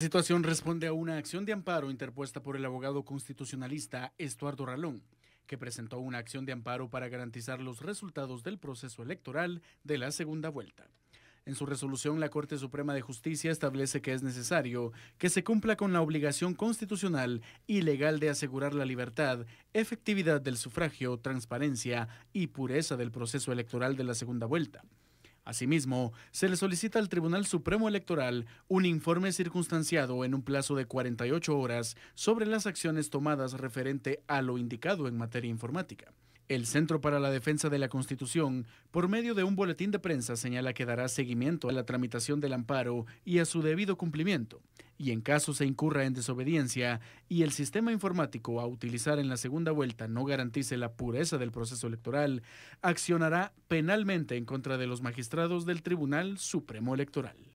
La situación responde a una acción de amparo interpuesta por el abogado constitucionalista Estuardo Ralón, que presentó una acción de amparo para garantizar los resultados del proceso electoral de la segunda vuelta. En su resolución, la Corte Suprema de Justicia establece que es necesario que se cumpla con la obligación constitucional y legal de asegurar la libertad, efectividad del sufragio, transparencia y pureza del proceso electoral de la segunda vuelta Asimismo, se le solicita al Tribunal Supremo Electoral un informe circunstanciado en un plazo de 48 horas sobre las acciones tomadas referente a lo indicado en materia informática. El Centro para la Defensa de la Constitución, por medio de un boletín de prensa, señala que dará seguimiento a la tramitación del amparo y a su debido cumplimiento y en caso se incurra en desobediencia y el sistema informático a utilizar en la segunda vuelta no garantice la pureza del proceso electoral, accionará penalmente en contra de los magistrados del Tribunal Supremo Electoral.